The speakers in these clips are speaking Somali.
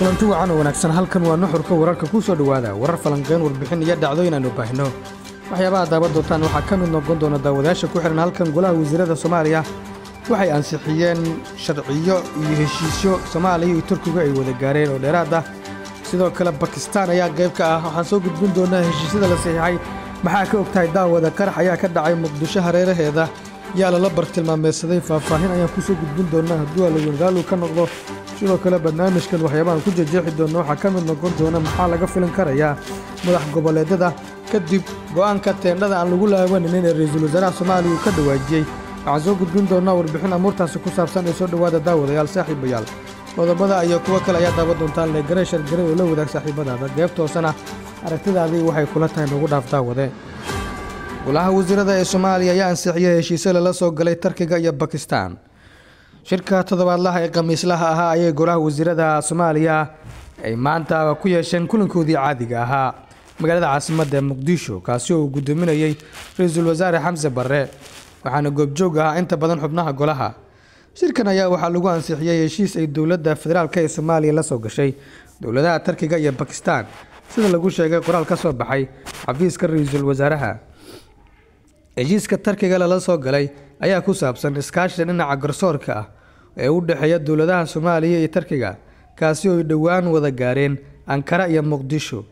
kulanti wacan oo wanaagsan halkan waa nuxurka wararka ku soo dhowaada warar falanqeyn warbixin iyo dhacdooyin aan ubaahino waxyaabaha daawan doontaan waxaa ka mid noqon doona daawadayaasha ku xidhan halkan golaha wasiirada soomaaliya waxay ansixiyeen sharciyo iyo heshiisyo soomaaliya iyo turkigu ay wada gaareen oo dheeraad ah sidoo kale bakistaan ayaa qayb ka ah waxaan soo gudbin doonaa heshiisyada la saxiixay maxaa ka ogtahay daawada qarax ayaa ka dhacay muqdisho hareeraheeda yaa lala bartilmaameysaday faahfaahin ayaan kusoo gudbin doonaa hadduu alawengaalow ka noqdo sidoo kale barnaamijkan waxyaabaan ku jejeexi doonna waxaa ka mid noqon doona maxaa laga filin karayaa madax goboleedyada kadib go'aanka teendhada aan lagu laawanin inay ra'iisul wasaaraha soomaaliya uu ka dhawaajiyey waxaan soo gudbin doonnaa warbixin amuurtaasi ku saabsan ee soo dhowaada daawadayaal saaxiibayaal qodobada iyo kuwo kale ayaa daawa doontaan le gareeshar garey oo la wadaag saaxiibadaada geebtoosana aragtidaadii waxay kula tahay nagu dhaaf daawade golaha wasiirada ee soomaaliya ayaa ansixiyay heshiisyo lala soo galay tarkiga iyo bakistan shirka toddobaadlaha ee khamiislaha ahaa ayay golaha wasiirada soomaaliya ay maanta ku yeesheen kulankoodii caadiga ahaa magaalada caasimadda muqdisho kaasi oo uu gudoominayey ra-iisul wasaare xamse barre waxaana goobjoog ahaa inta badan xubnaha golaha shirkan ayaa waxaa lagu ansixiyey heshiis ay dowladda federaalk ee soomaaliya la soo gashay dowladaha tarkiga iyo bakistan sida lagu sheegay qoraal ka soo baxay xafiiska ra-iisul wasaaraha heshiiska tarkiga lala soo galay ayaa ku saabsan iskaashiga dhinaca garsoorka ah ee u dhexeeya dowladaha soomaaliya iyo tarkiga kaasi oo ay dhowaan wada gaareen ankara iyo muqdisho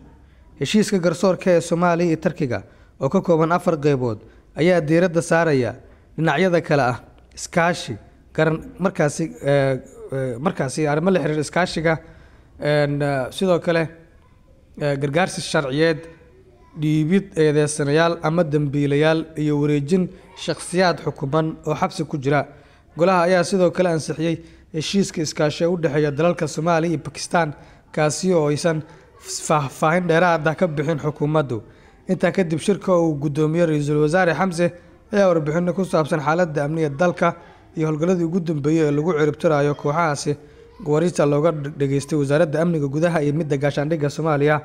heshiiska garsoorka ee soomaaliya iyo tarkiga oo ka kooban afar qeybood ayaa diiradda saaraya dhinacyada kale ah iskaashi garan markaasi markaasi arrimo la xiriir iskaashiga sidoo kale gargaarsi sharciyeed dhiibid eedeysanayaal ama dembiilayaal iyo wareejin shakhsiyaad xukuman oo xabsi ku jira golaha ayaa sidoo kale ansixiyey heshiiska iskaashe u dhexeeya dalalka soomaaliya iyo bakistan kaasi oo aysan faahfaahin dheeraada ah ka bixin xukuumaddu intaa kadib shirka uu guddoomiye ra-iisul wasaare xamse ayaa warbixino ku saabsan xaaladda amniga dalka iyo howlgalladii ugu dambeeyey ee lagu ciribtirayo kooxahaasi warista looga dhageystay wasaaradda amniga gudaha iyo midda gaashaandhigga soomaaliya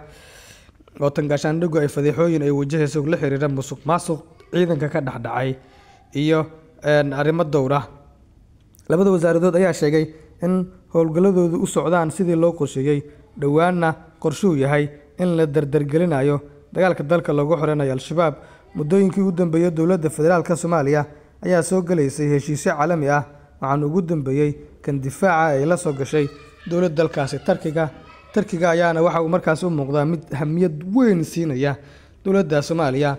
watan gaashaandhigu ay fadeexooyin ay wajahayso la xiriira musuq maasuq ciidanka ka dhexdhacay iyo arrimo dowra labada wasaaradood ayaa sheegay in howlgalladoodu u socdaan sidii loo qorsheeyey dhowaanna qorshuhu yahay in la dardargelinayo dagaalka dalka loogu xoreynayo al-shabaab muddooyinkii ugu dambeeyey dowladda federaalka soomaaliya ayaa soo gelaysay heshiisyo caalami ah waxaan ugu dambeeyey kan difaaca ay la soo gashay dowladda dalkaasi tarkiga tarkiga ayaana waxa uu markaasi u muuqdaa mid hamiyad weyn siinaya dowladda soomaaliya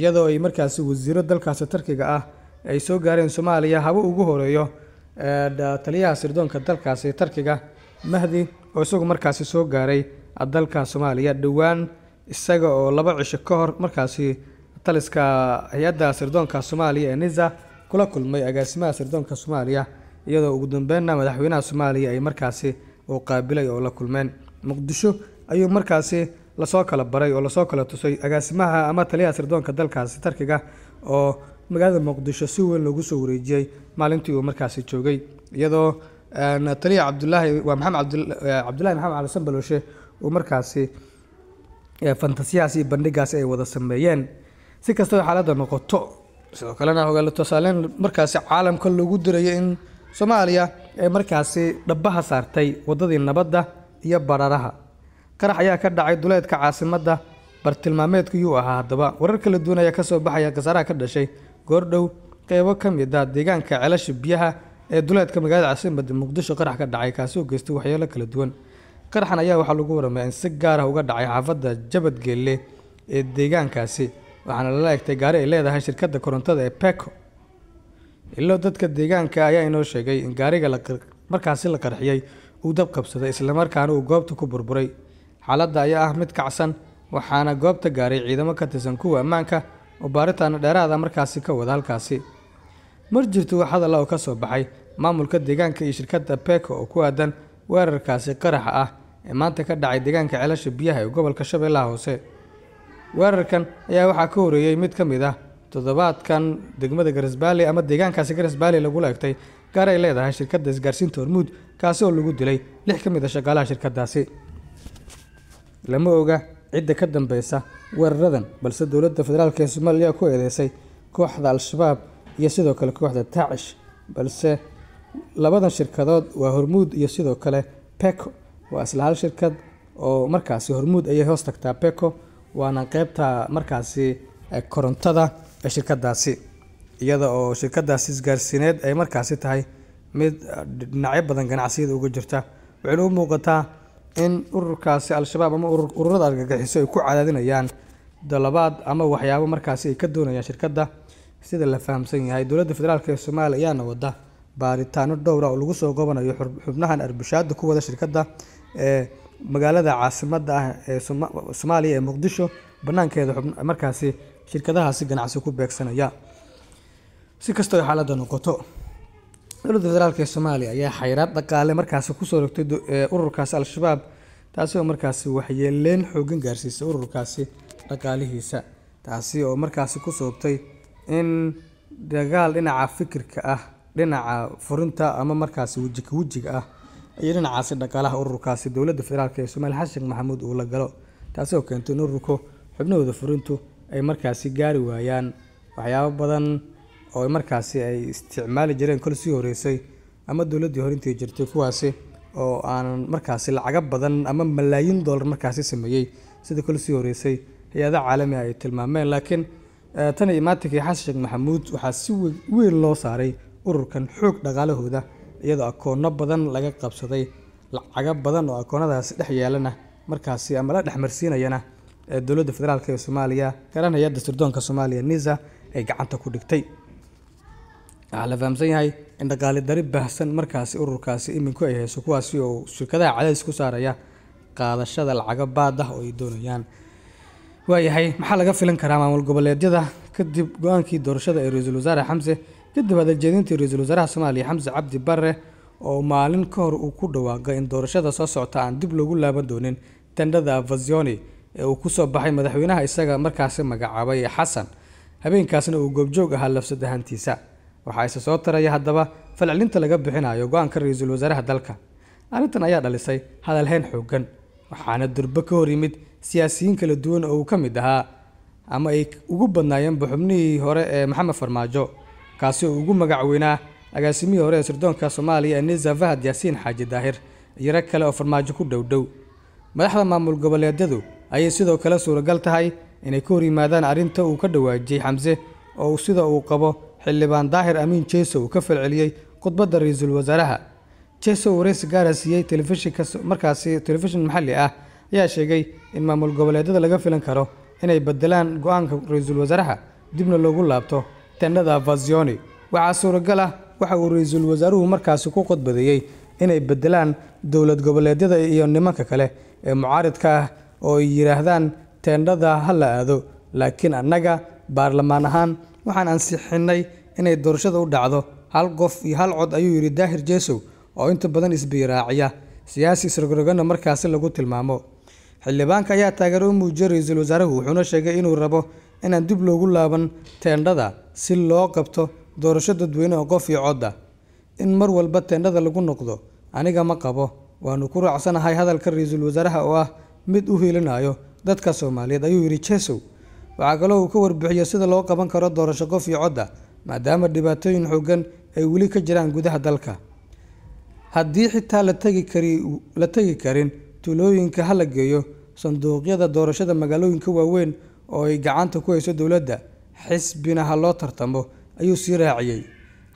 iyadoo ay markaasi wasiiro dalkaasi tarkiga ah ay soo gaareen soomaaliya habo ugu horeeyo taliyaha sirdoonka dalkaasi tarkiga mahdi oo isagu markaasi soo gaaray dalka soomaaliya dhowaan isaga oo laba cisho ka hor markaasi taliska hay-adda sirdoonka soomaaliya ee nisa kula kulmay agaasimaha sirdoonka soomaaliya iyadoo ugu dambeynna madaxweynaha soomaaliya ay markaasi uu qaabilay oo la kulmeen muqdisho ayuu markaasi lasoo kala baray oo lasoo kala tusay agaasimaha ama taliyaha sirdoonka dalkaasi tarkiga oo magaalada muqdisho si weyn loogu soo wareejiyey maalintii uu markaasi joogay iyadoo taliya cabdulaahi waa maxamed cabdulahi maxamed calisan balooshe uu markaasi fantasiyahaas iyo bandhigaasi ay wada sameeyeen si kastaba xaaladda noqoto sidoo kalena hogaal tusaaleyn markaasi caalamka loogu dirayo in soomaaliya ay markaasi dhabbaha saartay waddadii nabadda iyo bararaha qarax ayaa ka dhacay duleedka caasimadda bartilmaameedku yuu ahaa haddaba warar kala duwan ayaa ka soo baxaya khasaaraha ka dhashay goordhow qaybo ka mid ah deegaanka celasha biyaha ee duleedka magaalada caasimada muqdisho qarax ka dhacay kaasi oo geystay waxyeelo kala duwan qaraxan ayaa waxaa lagu warramaya in si gaar ah uga dhacay xaafadda jabadgeelle ee deegaankaasi waxaana lala egtay gaari ay leedahay shirkadda korontada ee peco ilo dadka deegaanka ayaa inoo sheegay in gaariga markaasi la qarxiyey uu dab qabsaday islamarkaana uu goobta ku burburay xaaladda ayaa ah mid kacsan waxaana goobta gaaray ciidamo ka tirsan kuwa ammaanka oo baaritaana dheeraada markaasi ka wada halkaasi mar jirto wax hadal ah oo ka soo baxay maamulka deegaanka iyo shirkadda beko oo ku aadan weerarkaasi qaraxa ah ee maanta ka dhacay deegaanka celasha biyaha ee gobolka shabeellaha hoose weerarkan ayaa waxaa ka horeeyey mid ka mid ah toddobaadkan degmada garisbaali ama deegaankaasi garisbaali lagula leegtay gaar ay leedahay shirkadda isgaarsiinta hormuud kaasi oo lagu dilay lix ka mid a ah shaqaalaha shirkaddaasi lama oga cidda ka dambeysa weeraradan balse dowladda federaalk ee soomaaliya ku eedeysay kooxda al-shabaab iyo sidoo kale kooxda taacish balse labadan shirkadood waa hormuud iyo sidoo kale beko waa isla hal shirkad oo markaasi hormuud ayay hoos tagtaa beko waana qeybta markaasi korontada ee shirkadaasi iyada oo shirkadaas isgaarsiineed ay markaasi tahay mid ah, dhinacyo badan ganacsiyada uga jirta waxayna u muuqataa in ururkaasi al-shabaab ama ururada argagixiso ay ku cadaadinayaan dalabaad ama waxyaabo markaasi ay ka doonayaan shirkadda sida la fahamsan yahay dowladda federaalk ee soomaaliya ayaana wada baaritaano dhowra ah oo lagu soo gobanayo xubnahan arbishaada ku wada shirkadda ee magaalada caasimada ah ee soomaaliya ee muqdisho banaankeeda markaasi shirkadahaasi ganacsi ku beegsanaya si kastoo xaalada noqoto dowladda federaalka ee soomaaliya ayaa xayraad dhaqaale markaasi kusoo rogtay ururkaasi al-shabaab taasi oo markaasi waxyeeleyn xoogan gaarsiisay ururkaasi dhaqaalihiisa taasi oo markaasi ku sababtay in dagaal dhinaca fikirka ah dhinaca furinta ama markaasi wejika wejiga ah iyo dhinacaasi dhaqaalaha ururkaasi dowladda federaalk ee soomaaliya xashan maxamuud uu la galo taasi oo keentay in ururka xubnahooda furintu ay markaasi gaari waayaan waxyaabo badan oo markaasi ay isticmaali jireen kol sii horeysay ama dowladdii hore intii jirtay kuwaasi oo aanan markaasi lacago badan ama malaayiin doolar markaasi sameeyey sida kol sii horeysay hay-ada caalamiga ay tilmaameen laakiin eh, tani imaatikii xasan sheekh maxamuud waxaa si weyn loo saaray ururkan xoog dhaqaalahooda iyadoo akoonno badan laga qabsaday lacago badan oo akoonnadaasi dhex yeelana markaasi ama la dhexmarsiinayana eh, dowladda federaalk ee soomaaliya garan hay-adda sirdoonka soomaaliya nisa ay gacanta ku dhigtay waxaa la fahamsan yahay in dhaqaali dari baahsan markaasi ururkaasi iminku ay hayso kuwaasi oo shirkadaha cadays ku saaraya qaadashada lacaga baad ah oo ay doonayaan waayahay maxaa laga filan karaa maamul goboleedyada kadib go-aankii doorashada ee ra-iisul wasaare xamse kadib hadaljeedintii ra-iisul wasaaraha soomaaliya xamse cabdi barre oo maalin ka hor uu ku dhawaaqay in doorashada soo socota aan dib loogu laaban doonin tandhada vazioni ee uu ku soo baxay madaxweynaha isaga markaasi magacaabay xasan habeenkaasna uu goobjoog ahaa lafsad ahaantiisa waxaa ise soo taraya haddaba falcelinta laga bixinayo go-aanka ra-iisul wasaaraha dalka arrintan ayaa dhalisay hadalhayn xooggan waxaana durbo ka hor yimid siyaasiyiin kala duwan oo uu ka mid ahaa ama ay ugu badnaayeen buxubnihii hore ee maxamed farmaajo kaasi oo ugu magacweynaa agaasimihii hore ee sirdoonka soomaaliya eniza fahad yaasiin xaaji daahir iyo kale oo farmaajo ku dhowdhow madaxda maamul goboleedyadu ayay sidoo kale suuragal tahay inay ka hor yimaadaan arrinta uu ka dhawaajiyey xamse oo sida uu qabo xildhibaan daahir amiin jeso uu ka falceliyey khudbadda ra-iisul wasaaraha jeso wareysi gaara siiyey telefishinka telefishin maxalli ah ayaa sheegay in maamul goboleedyada laga filan karo inay bedelaan go-aanka ra-iisul wasaaraha dibna loogu laabto tendhada fazioni waxaa suuragal ah waxa uu ra-iisul wasaaruhu markaasi ku khudbadeeyey inay bedelaan dowlad goboleedyada iyo nimanka kale ee mucaaridka ah oo ay yidhaahdaan tendhada ha la aado laakiin annaga baarlamaan ahaan waxaan ansixinay inay doorashada u dhacdo hal qof iyo hal cod ayuu yidhi daahir jeesow oo inta badan isbiiraaciya siyaasi sirgorogana markaasi lagu tilmaamo xildhibaanka ayaa taageero u muujiyey ra-iisul wasaarahu wuxuuna sheegay inuu rabo inaan dib loogu laaban teendhada si loo qabto doorasho dadweyne oo qof iyo codda in mar walba teendhada lagu noqdo aniga ma qabo waanu ku raacsanahay hadalka ra-iisul wasaaraha oo ah mid u hiilinayo dadka soomaaliyeed ayuu yidhi jeesow waxaa kale uu ka warbixiyo sida loo qaban karo doorasho qof iyo cod maadaama dhibaatooyin xoogan ay weli ka jiraan gudaha dalka haddii xitaa la tegi karin tuulooyinka hala geeyo sanduuqyada doorashada magaalooyinka waaweyn oo ay gacanta ku hayso dowladda xisbina ha loo tartamo ayuu sii raaciyey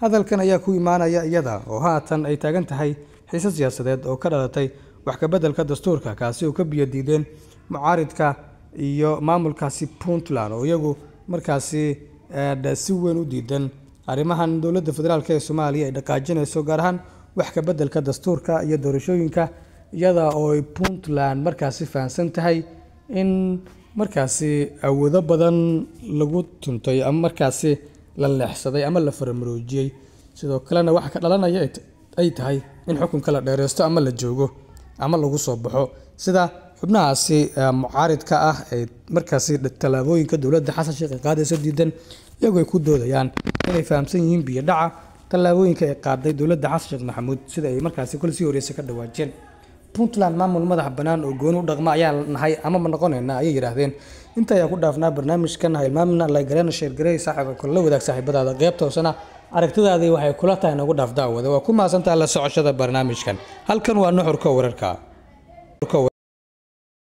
hadalkan ayaa ku imaanaya iyada oo haatan ay taagan tahay xiise siyaasadeed oo ka dhalatay wax kabeddelka dastuurka kaasi oo ka biyadiideen mucaaridka iyo maamulkaasi puntland oo iyagu markaasi eh, si weyn u diidan arrimahan dowladda federaalk ee soomaaliya ay dhaqaajinayso gaar ahaan wax ka beddelka dastuurka iyo doorashooyinka iyada oo ay puntland markaasi fahamsan tahay in markaasi awoodo badan lagu tuntay ama markaasi la leexsaday ama la faramaroojiyey sidoo kalena waxa ka dhalanaya ay tahay in xukunka la dheereysto ama la joogo ama lagu soo baxo sida xubnahaasi mucaaridka ah ay markaasi tallaabooyinka dowladda xasan sheekh ay qaadayso diidan iyagoo ay ku doodayaan inay fahamsan yihiin biyo dhaca tallaabooyinka ay qaaday dowladda xasan sheekh maxamuud sida ay markaasi kole sii horeysa ka dhawaajeen puntland maamul madax bannaan oo gooni u dhaqma ayaan nahay amaba noqonaynaa ayay yidhaahdeen inta ayaa ku dhaafnaa barnaamijkan ha ilmaamina sheergarey saaxiiba kula wadaag saaxiibadaada qaybta aragtidaadii waxay kula tahay nagu dhaaf daawada waa ku mahadsantaha la socoshada barnaamijkan halkan waa nuxurka wararka